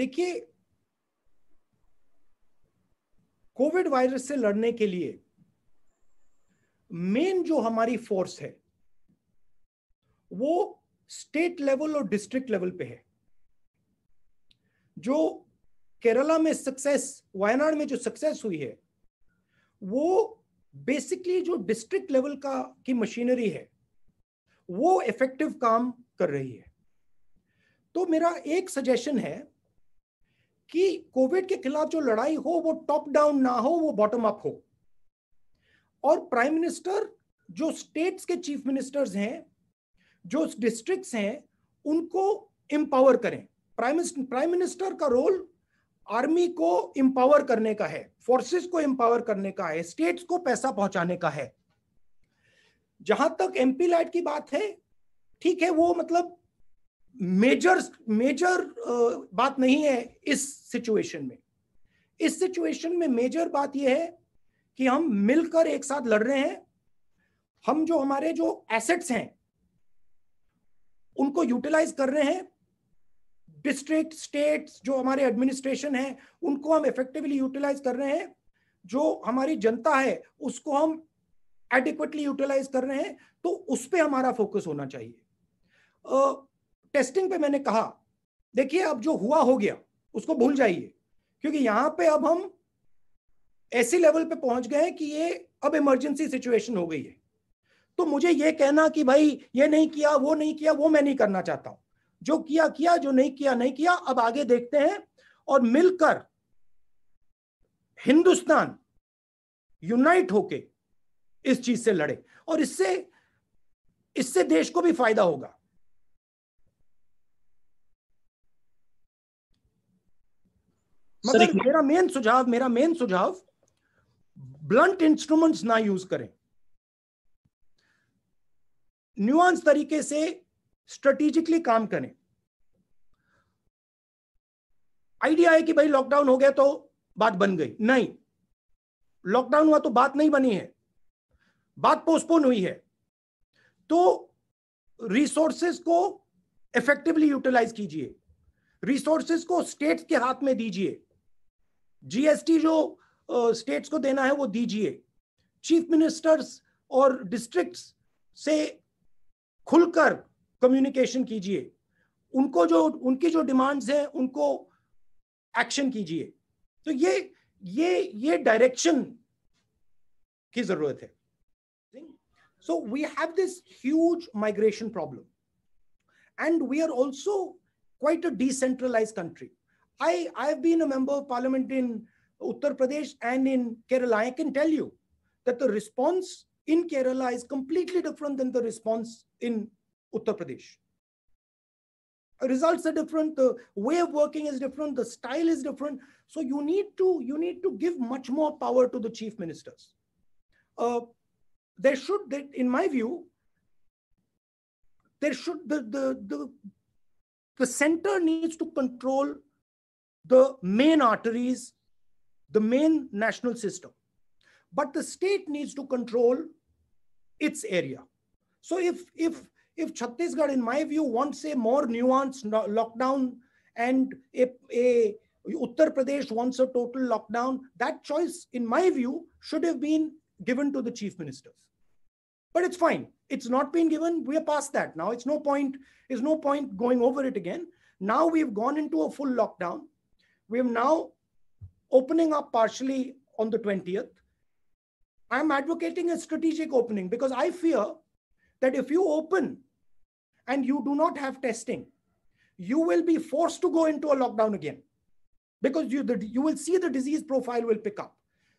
देखिए Covid virus से लड़ने के लिए मेन जो हमारी फोर्स है वो स्टेट लेवल और डिस्ट्रिक्ट लेवल पे है जो केरला में सक्सेस वायनाड में जो सक्सेस हुई है वो बेसिकली जो डिस्ट्रिक्ट लेवल का की मशीनरी है वो इफेक्टिव काम कर रही है तो मेरा एक सजेशन है कि कोविड के खिलाफ जो लड़ाई हो वो टॉप डाउन ना हो वो बॉटम अप हो और प्राइम मिनिस्टर जो स्टेट्स के चीफ मिनिस्टर्स हैं जो डिस्ट्रिक्ट्स हैं उनको एम्पावर करें प्राइम प्राइम मिनिस्टर का रोल आर्मी को एम्पावर करने का है फोर्सेस को एम्पावर करने का है स्टेट्स को पैसा पहुंचाने का है जहां तक एमपी लाइट की बात है ठीक है वो मतलब मेजर मेजर बात नहीं है इस सिचुएशन में इस सिचुएशन में मेजर बात यह है कि हम मिलकर एक साथ लड़ रहे हैं हम जो हमारे जो एसेट्स हैं उनको यूटिलाइज कर रहे हैं डिस्ट्रिक्ट स्टेट्स जो हमारे एडमिनिस्ट्रेशन है उनको हम इफेक्टिवली यूटिलाइज कर रहे हैं जो हमारी जनता है उसको हम एडिक्वेटली यूटिलाइज कर रहे हैं तो उस पर हमारा फोकस होना चाहिए टेस्टिंग पे मैंने कहा देखिए अब जो हुआ हो गया उसको भूल जाइए क्योंकि यहां पे अब हम ऐसे लेवल पे पहुंच गए कि ये अब इमरजेंसी सिचुएशन हो गई है तो मुझे ये कहना कि भाई ये नहीं किया वो नहीं किया वो मैं नहीं करना चाहता हूं जो किया किया जो नहीं किया नहीं किया अब आगे देखते हैं और मिलकर हिंदुस्तान यूनाइट होके इस चीज से लड़े और इससे इससे देश को भी फायदा होगा मगर मतलब मेरा मेन सुझाव मेरा मेन सुझाव ब्लंट इंस्ट्रूमेंट्स ना यूज करें न्यूआंस तरीके से स्ट्रेटेजिकली काम करें आइडिया है कि भाई लॉकडाउन हो गया तो बात बन गई नहीं लॉकडाउन हुआ तो बात नहीं बनी है बात पोस्टपोन हुई है तो रिसोर्सेस को इफेक्टिवली यूटिलाइज कीजिए रिसोर्सेज को स्टेट्स के हाथ में दीजिए जीएसटी जो स्टेट्स को देना है वो दीजिए चीफ मिनिस्टर्स और डिस्ट्रिक्ट्स से खुलकर कम्युनिकेशन कीजिए उनको जो उनकी जो डिमांड्स हैं उनको एक्शन कीजिए तो ये ये ये डायरेक्शन की जरूरत है so we have this huge migration problem and we are also quite a decentralise country I, I've been a member of parliament in Uttar Pradesh and in Kerala. I can tell you that the response in Kerala is completely different than the response in Uttar Pradesh. Results are different, the way of working is different, the style is different. So you need to, you need to give much more power to the chief ministers. Uh, there should, in my view, there should, the, the, the, the center needs to control the main arteries, the main national system. But the state needs to control its area. So if if if Chhattisgarh, in my view, wants a more nuanced lockdown and a, a Uttar Pradesh wants a total lockdown, that choice, in my view, should have been given to the chief ministers. But it's fine. It's not been given. We are past that now. It's no point. It's no point going over it again. Now we've gone into a full lockdown. We're now opening up partially on the 20th. I'm advocating a strategic opening because I fear that if you open and you do not have testing, you will be forced to go into a lockdown again because you, the, you will see the disease profile will pick up.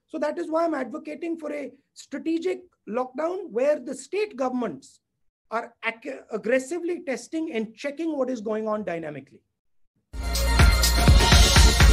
So that is why I'm advocating for a strategic lockdown where the state governments are aggressively testing and checking what is going on dynamically.